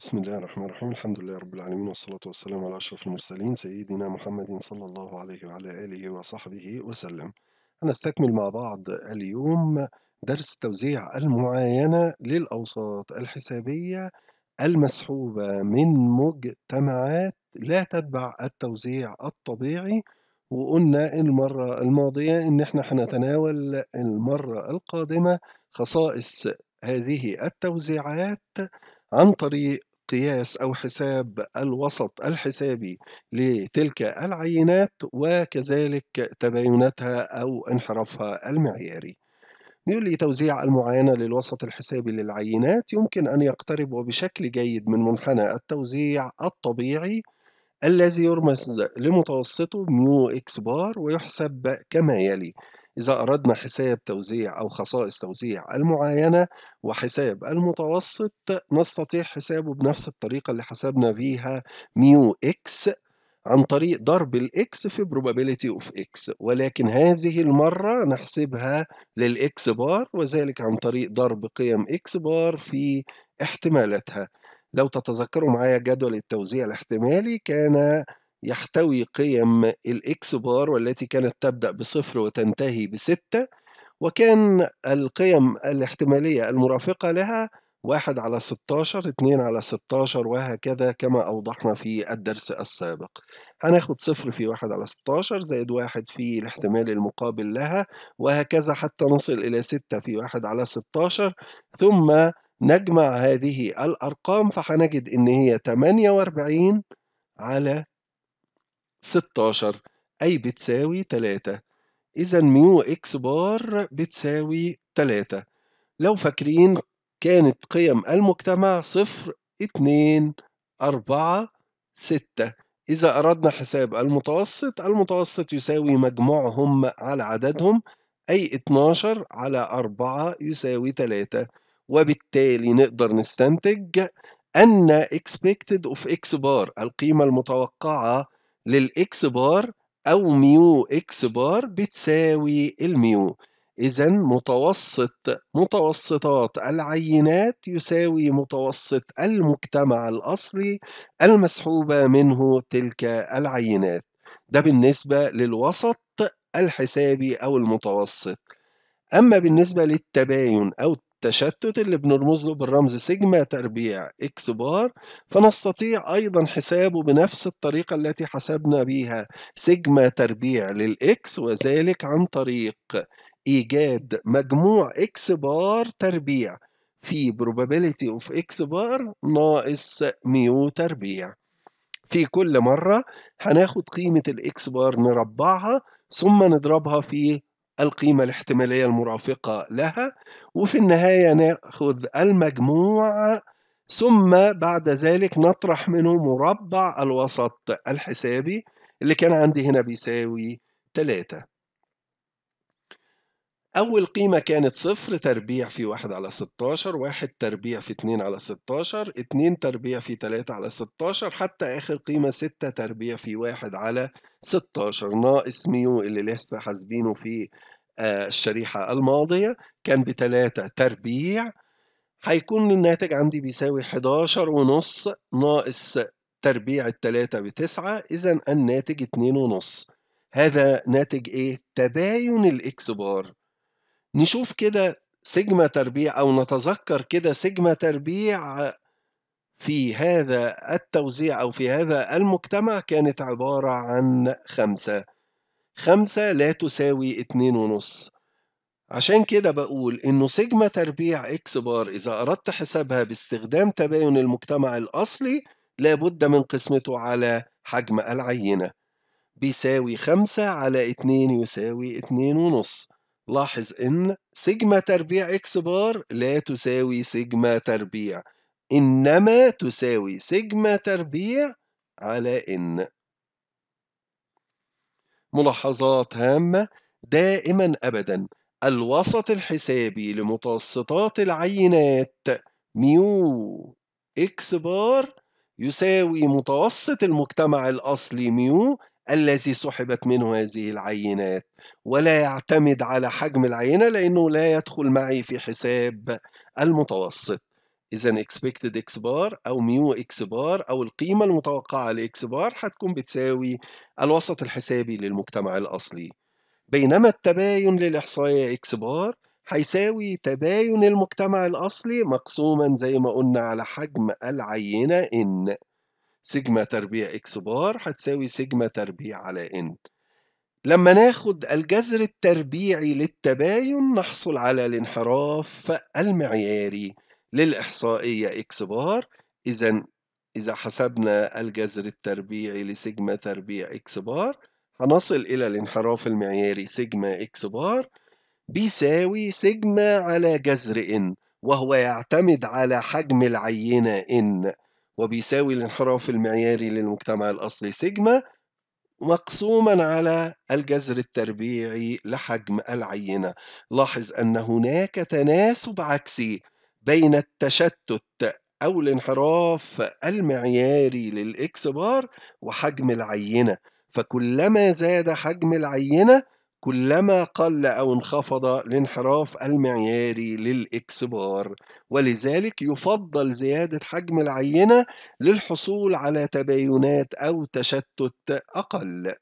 بسم الله الرحمن الرحيم الحمد لله رب العالمين والصلاة والسلام على أشرف المرسلين سيدنا محمد صلى الله عليه وعلى آله وصحبه وسلم هنستكمل مع بعض اليوم درس توزيع المعاينة للأوساط الحسابية المسحوبة من مجتمعات لا تتبع التوزيع الطبيعي وقلنا المرة الماضية إن إحنا هنتناول المرة القادمة خصائص هذه التوزيعات عن طريق قياس أو حساب الوسط الحسابي لتلك العينات وكذلك تبايناتها أو انحرافها المعياري بيقول لي توزيع المعاينة للوسط الحسابي للعينات يمكن أن يقترب وبشكل جيد من منحنى التوزيع الطبيعي الذي يرمز لمتوسطه ميو إكس بار ويحسب كما يلي إذا أردنا حساب توزيع أو خصائص توزيع المعاينة وحساب المتوسط نستطيع حسابه بنفس الطريقة اللي حسبنا فيها ميو إكس عن طريق ضرب الإكس في probability of X ولكن هذه المرة نحسبها للإكس بار وذلك عن طريق ضرب قيم إكس بار في احتمالاتها لو تتذكروا معايا جدول التوزيع الاحتمالي كان يحتوي قيم الإكس بار والتي كانت تبدأ بصفر وتنتهي بستة وكان القيم الاحتمالية المرافقة لها واحد على 16 اتنين على 16 وهكذا كما أوضحنا في الدرس السابق هناخد صفر في واحد على 16 زائد واحد في الاحتمال المقابل لها وهكذا حتى نصل إلى ستة في واحد على 16 ثم نجمع هذه الأرقام فهنجد إن هي 48 على 16 أي بتساوي 3 إذا ميو إكس بار بتساوي 3 لو فاكرين كانت قيم المجتمع صفر اتنين أربعة ستة إذا أردنا حساب المتوسط المتوسط يساوي مجموعهم على عددهم أي 12 على 4 يساوي 3 وبالتالي نقدر نستنتج أن expected of x bar القيمة المتوقعة للإكس بار أو ميو إكس بار بتساوي الميو إذا متوسط متوسطات العينات يساوي متوسط المجتمع الأصلي المسحوبة منه تلك العينات ده بالنسبة للوسط الحسابي أو المتوسط أما بالنسبة للتباين أو التشتت اللي بنرمز له بالرمز سيجما تربيع اكس بار فنستطيع أيضا حسابه بنفس الطريقة التي حسبنا بها سيجما تربيع للإكس وذلك عن طريق إيجاد مجموع إكس بار تربيع في probability of x بار ناقص ميو تربيع في كل مرة هناخد قيمة الإكس بار نربعها ثم نضربها في القيمة الاحتمالية المرافقة لها وفي النهاية ناخذ المجموع ثم بعد ذلك نطرح منه مربع الوسط الحسابي اللي كان عندي هنا بيساوي 3 أول قيمة كانت صفر تربيع في واحد على ستاشر واحد تربيع في اتنين على ستاشر اتنين تربيع في تلاتة على ستاشر حتى آخر قيمة ستة تربيع في واحد على ستاشر ناقص ميو اللي لسه حاسبينه في آه، الشريحة الماضية كان بتلاتة تربيع هيكون الناتج عندي بيساوي حداشر ونص ناقص تربيع التلاتة بتسعة إذا الناتج اتنين ونص هذا ناتج إيه؟ تباين الإكس بار نشوف كده سجمة تربيع أو نتذكر كده سجمة تربيع في هذا التوزيع أو في هذا المجتمع كانت عبارة عن خمسة خمسة لا تساوي اتنين ونص عشان كده بقول إنه سيجما تربيع إكس بار إذا أردت حسابها باستخدام تباين المجتمع الأصلي لابد من قسمته على حجم العينة بيساوي خمسة على اتنين يساوي اتنين ونص لاحظ إن سيجما تربيع إكس بار لا تساوي سيجما تربيع إنما تساوي سيجما تربيع على إن ملاحظات هامة دائما أبدا الوسط الحسابي لمتوسطات العينات ميو إكس بار يساوي متوسط المجتمع الأصلي ميو الذي سحبت منه هذه العينات ولا يعتمد على حجم العينة لأنه لا يدخل معي في حساب المتوسط إذا expected x بار أو ميو x بار أو القيمة المتوقعة ل x بار هتكون بتساوي الوسط الحسابي للمجتمع الأصلي بينما التباين للإحصائية x بار هيساوي تباين المجتمع الأصلي مقسوما زي ما قلنا على حجم العينة إن سيجما تربيع اكس بار هتساوي سيجما تربيع على ان لما ناخد الجذر التربيعي للتباين نحصل على الانحراف المعياري للإحصائية اكس بار إذا إذا حسبنا الجذر التربيعي لسيجما تربيع اكس بار هنصل إلى الانحراف المعياري سيجما اكس بار بيساوي سيجما على جذر ان وهو يعتمد على حجم العينة ان وبيساوي الانحراف المعياري للمجتمع الأصلي سيجما مقسوما على الجذر التربيعي لحجم العينة لاحظ أن هناك تناسب عكسي بين التشتت أو الانحراف المعياري للإكس بار وحجم العينة فكلما زاد حجم العينة كلما قل أو انخفض الانحراف المعياري للإكس بار ولذلك يفضل زيادة حجم العينة للحصول على تباينات أو تشتت أقل